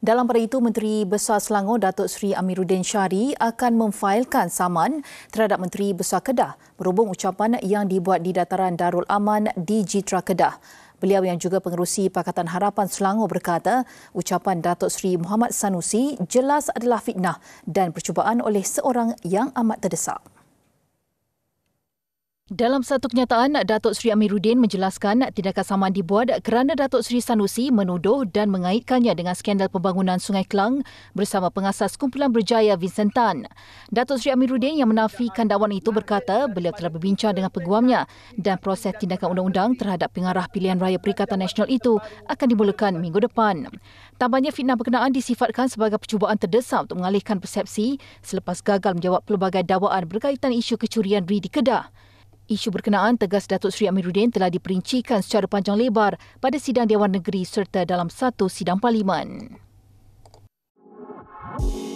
Dalam pada itu, Menteri Besar Selangor Datuk Seri Amiruddin Syari akan memfailkan saman terhadap Menteri Besar Kedah berhubung ucapan yang dibuat di dataran Darul Aman di Jitra Kedah. Beliau yang juga pengerusi Pakatan Harapan Selangor berkata, ucapan Datuk Seri Muhammad Sanusi jelas adalah fitnah dan percubaan oleh seorang yang amat terdesak. Dalam satu kenyataan, Datuk Seri Amiruddin menjelaskan tindakan saman dibuat kerana Datuk Seri Sanusi menuduh dan mengaitkannya dengan skandal pembangunan Sungai Kelang bersama pengasas kumpulan berjaya Vincent Tan. Datuk Seri Amiruddin yang menafikan dakwaan itu berkata beliau telah berbincang dengan peguamnya dan proses tindakan undang-undang terhadap pengarah pilihan raya Perikatan Nasional itu akan dimulakan minggu depan. Tambahnya fitnah berkenaan disifatkan sebagai percubaan terdesak untuk mengalihkan persepsi selepas gagal menjawab pelbagai dakwaan berkaitan isu kecurian beri di Kedah. Isu berkenaan tegas Datuk Seri Amiruddin telah diperincikan secara panjang lebar pada sidang Dewan Negeri serta dalam satu sidang parlimen. Thank you